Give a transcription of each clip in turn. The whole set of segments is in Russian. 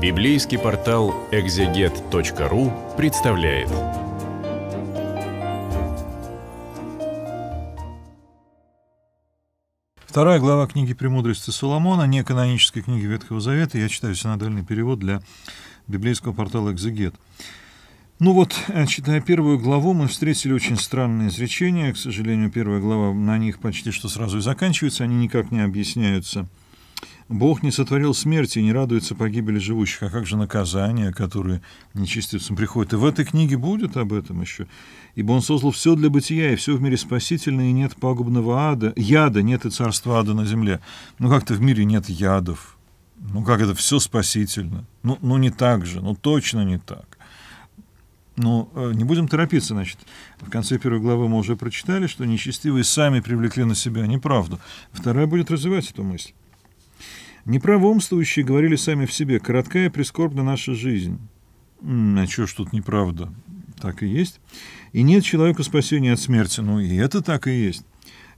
Библейский портал экзегет.ру представляет. Вторая глава книги «Премудрости Соломона», не канонической книги Ветхого Завета. Я читаю синодальный перевод для библейского портала «Экзегет». Ну вот, э, читая первую главу, мы встретили очень странные изречения. К сожалению, первая глава на них почти что сразу и заканчивается, они никак не объясняются – Бог не сотворил смерти и не радуется погибели живущих. А как же наказание, которое нечистивцам приходит? И в этой книге будет об этом еще. Ибо он создал все для бытия, и все в мире спасительное, и нет пагубного ада. Яда нет и царства ада на земле. Ну как-то в мире нет ядов. Ну как это все спасительно? Ну, ну не так же, ну точно не так. Ну, э, не будем торопиться, значит. В конце первой главы мы уже прочитали, что нечестивые сами привлекли на себя неправду. Вторая будет развивать эту мысль. Неправомствующие говорили сами в себе, короткая и прискорбна наша жизнь. А что ж тут неправда? Так и есть. И нет человека спасения от смерти. Ну и это так и есть.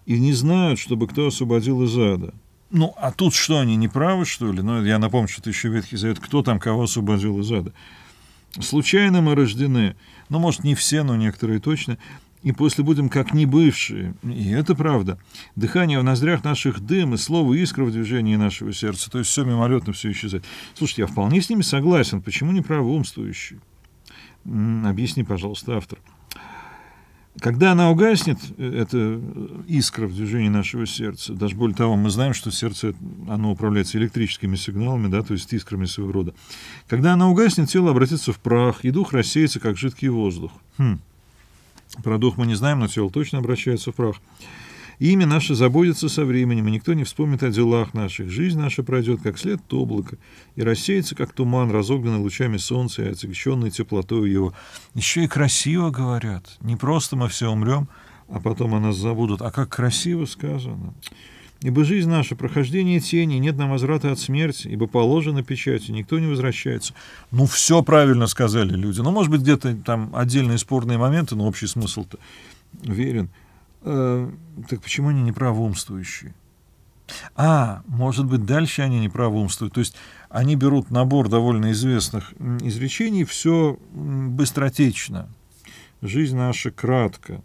И не знают, чтобы кто освободил из ада. Ну, а тут что, они неправы, что ли? Ну, я напомню, что это еще Ветхий Завет. Кто там кого освободил из ада? Случайно мы рождены. Ну, может, не все, но некоторые точно и после будем как не бывшие. И это правда. Дыхание в ноздрях наших дым, и слово искра в движении нашего сердца. То есть все мимолетно, все исчезает. Слушайте, я вполне с ними согласен. Почему не правоумствующий? Объясни, пожалуйста, автор. Когда она угаснет, э, это искра в движении нашего сердца, даже более того, мы знаем, что сердце, оно управляется электрическими сигналами, да, то есть искрами своего рода. Когда она угаснет, тело обратится в прах, и дух рассеется, как жидкий воздух. Хм. Про дух мы не знаем, но тело точно обращается в прах. Имя наше забудется со временем, и никто не вспомнит о делах наших. Жизнь наша пройдет, как след облака, и рассеется, как туман, разогнанный лучами солнца и отягченный теплотой его. Еще и красиво говорят. Не просто мы все умрем, а потом о нас забудут. А как красиво сказано. Ибо жизнь наша, прохождение тени, нет нам возврата от смерти, ибо положено печати, никто не возвращается. Ну, все правильно сказали люди. Ну, может быть, где-то там отдельные спорные моменты, но общий смысл-то верен. Э, так почему они не правоумствующие? А, может быть, дальше они не правоумствуют. То есть они берут набор довольно известных изречений, все быстротечно. Жизнь наша кратко,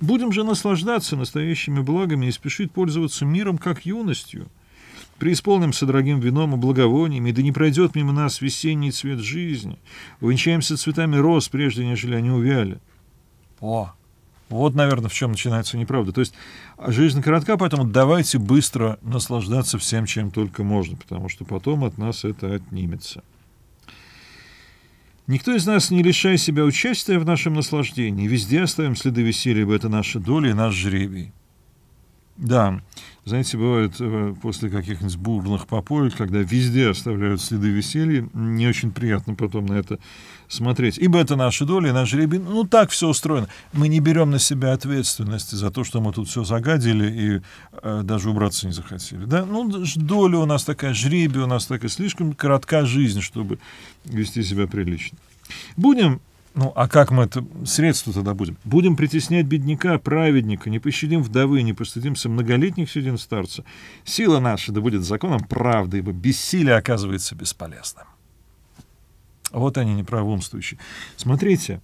Будем же наслаждаться настоящими благами и спешить пользоваться миром как юностью. Преисполнимся дорогим вином и благовониями, да не пройдет мимо нас весенний цвет жизни. Увенчаемся цветами роз, прежде нежели они увяли. О, вот, наверное, в чем начинается неправда. То есть а жизнь коротка, поэтому давайте быстро наслаждаться всем, чем только можно, потому что потом от нас это отнимется. Никто из нас не лишай себя участия в нашем наслаждении. Везде оставим следы веселья, ибо это наша доля и наш жребий. Да, знаете, бывает э, после каких-нибудь бурных попоек, когда везде оставляют следы веселья, не очень приятно потом на это смотреть. Ибо это наша доля, и наш ребенок. Ну, так все устроено. Мы не берем на себя ответственности за то, что мы тут все загадили и э, даже убраться не захотели. Да? Ну, доля у нас такая, жребий у нас такая, слишком коротка жизнь, чтобы вести себя прилично. Будем ну, а как мы это средство тогда будем? Будем притеснять бедняка, праведника, не пощадим вдовы, не постыдимся многолетних седин старца. Сила наша да будет законом правды, ибо бессилие оказывается бесполезным. Вот они, неправоумствующие. Смотрите,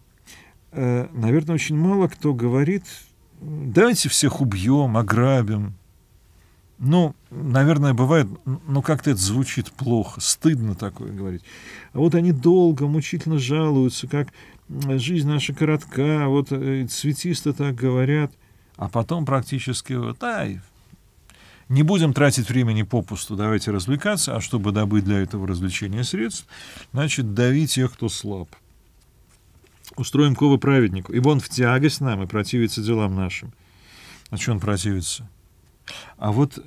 э, наверное, очень мало кто говорит, давайте всех убьем, ограбим. Ну, наверное, бывает, но ну, как-то это звучит плохо, стыдно такое говорить. А вот они долго, мучительно жалуются, как жизнь наша коротка, вот э, цветисто так говорят, а потом практически вот, э, ай, не будем тратить времени попусту, давайте развлекаться, а чтобы добыть для этого развлечения средств, значит, давить тех, кто слаб. Устроим кого праведнику, ибо он в тягость нам и противится делам нашим. А что он противится? А вот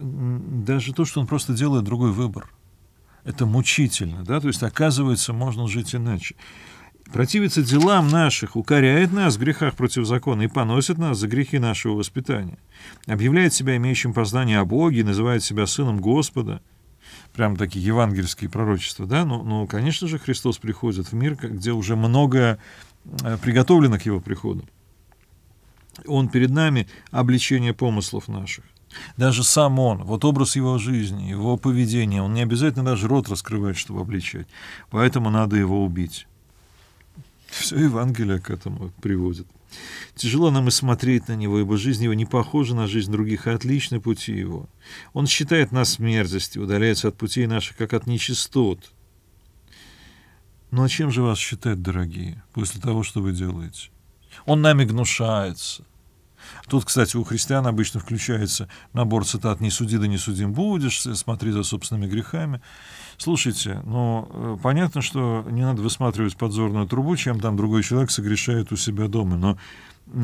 даже то, что он просто делает другой выбор, это мучительно, да, то есть, оказывается, можно жить иначе. Противится делам наших, укоряет нас в грехах против закона и поносит нас за грехи нашего воспитания. Объявляет себя имеющим познание о Боге, называет себя сыном Господа. Прям такие евангельские пророчества, да? Но, ну, но ну, конечно же, Христос приходит в мир, где уже многое э, приготовлено к его приходу. Он перед нами обличение помыслов наших. Даже сам он, вот образ его жизни, его поведения, он не обязательно даже рот раскрывает, чтобы обличать. Поэтому надо его убить. Все Евангелие к этому приводит. Тяжело нам и смотреть на него, ибо жизнь его не похожа на жизнь других, а отличны пути его. Он считает нас мерзостью, удаляется от путей наших, как от нечистот. Но ну, а чем же вас считать, дорогие, после того, что вы делаете? Он нами гнушается. Тут, кстати, у христиан обычно включается набор цитат «Не суди, да не судим будешь», «Смотри за собственными грехами». Слушайте, ну, э, понятно, что не надо высматривать подзорную трубу, чем там другой человек согрешает у себя дома, но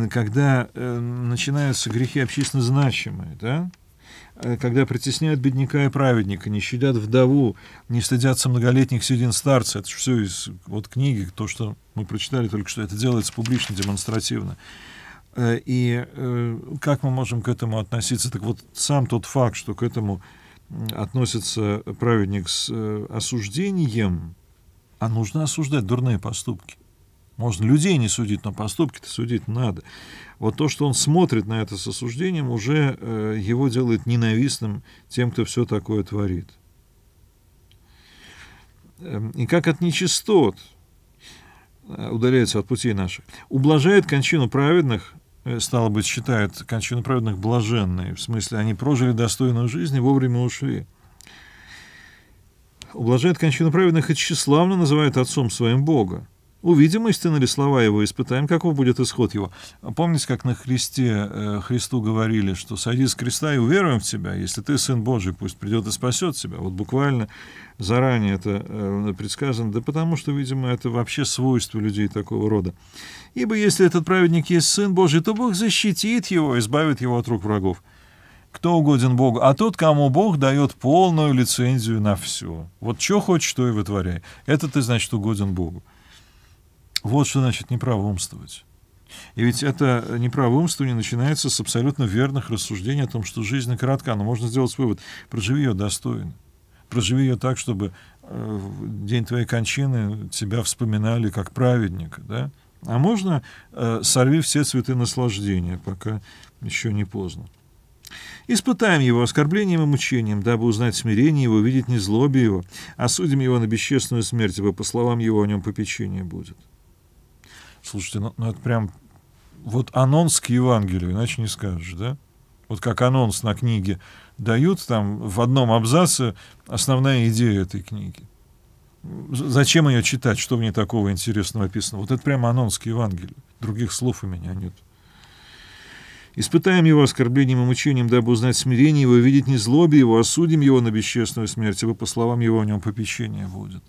когда э, начинаются грехи общественно значимые, да, э, когда притесняют бедняка и праведника, не щадят вдову, не стыдятся многолетних седин старца. Это все из вот, книги, то, что мы прочитали только что. Это делается публично, демонстративно. Э, и э, как мы можем к этому относиться? Так вот, сам тот факт, что к этому относится праведник с э, осуждением, а нужно осуждать дурные поступки. Можно людей не судить, но поступки-то судить надо. Вот то, что он смотрит на это с осуждением, уже его делает ненавистным тем, кто все такое творит. Эм, и как от нечистот, удаляется от путей наших, ублажает кончину праведных, Э, стало быть, считают кончину праведных блаженной. В смысле, они прожили достойную жизнь и вовремя ушли. Ублажает кончину праведных и тщеславно называет отцом своим Бога. Увидим, истинны ли слова его, испытаем, каков будет исход его. Помните, как на Христе э, Христу говорили, что сойди с креста и уверуем в тебя, если ты Сын Божий, пусть придет и спасет тебя. Вот буквально заранее это э, предсказано, да потому что, видимо, это вообще свойство людей такого рода. Ибо если этот праведник есть Сын Божий, то Бог защитит его, избавит его от рук врагов. Кто угоден Богу, а тот, кому Бог дает полную лицензию на все. Вот что хочешь, что и вытворяй. Это ты, значит, угоден Богу. Вот что значит неправо умствовать. И ведь это неправое умствование начинается с абсолютно верных рассуждений о том, что жизнь коротка, но можно сделать вывод, проживи ее достойно. Проживи ее так, чтобы э, в день твоей кончины тебя вспоминали как праведника, да? А можно э, сорви все цветы наслаждения, пока еще не поздно. Испытаем его оскорблением и мучением, дабы узнать смирение его, видеть не злобе его, осудим а его на бесчестную смерть, ибо, по словам его, о нем попечение будет. Слушайте, ну, ну это прям вот анонс к Евангелию, иначе не скажешь, да? Вот как анонс на книге дают, там в одном абзаце основная идея этой книги. Зачем ее читать? Что в ней такого интересного описано? Вот это прямо анонс к Евангелию. Других слов у меня нет. Испытаем его оскорблением и мучением, дабы узнать смирение его, видеть не злобе его, осудим а его на бесчестную смерть, ибо, а по словам его, о нем попечение будет.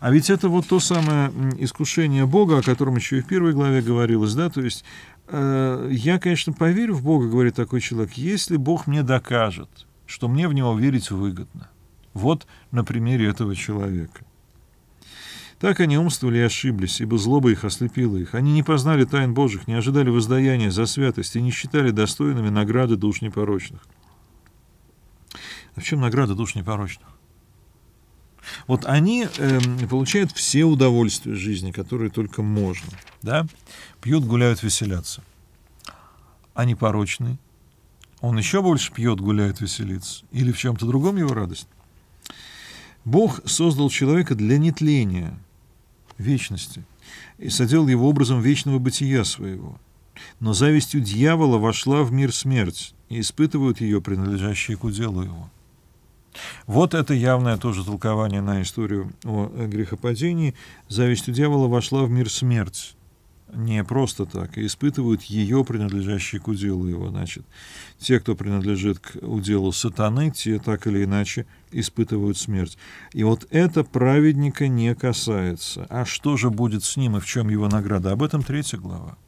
А ведь это вот то самое искушение Бога, о котором еще и в первой главе говорилось, да, то есть э, я, конечно, поверю в Бога, говорит такой человек, если Бог мне докажет, что мне в него верить выгодно. Вот на примере этого человека. Так они умствовали и ошиблись, ибо злоба их ослепила их. Они не познали тайн Божьих, не ожидали воздаяния за святость и не считали достойными награды душ непорочных. А в чем награда душ непорочных? Вот они э, получают все удовольствия жизни, которые только можно. Да? Пьют, гуляют, веселятся. Они порочны. Он еще больше пьет, гуляет, веселится. Или в чем-то другом его радость. Бог создал человека для нетления, вечности, и соделал его образом вечного бытия своего. Но завистью дьявола вошла в мир смерть, и испытывают ее принадлежащие к уделу его. Вот это явное тоже толкование на историю о грехопадении. Зависть у дьявола вошла в мир смерть не просто так, испытывают ее, принадлежащие к уделу его. Значит, те, кто принадлежит к уделу сатаны, те так или иначе испытывают смерть. И вот это праведника не касается. А что же будет с ним и в чем его награда? Об этом третья глава.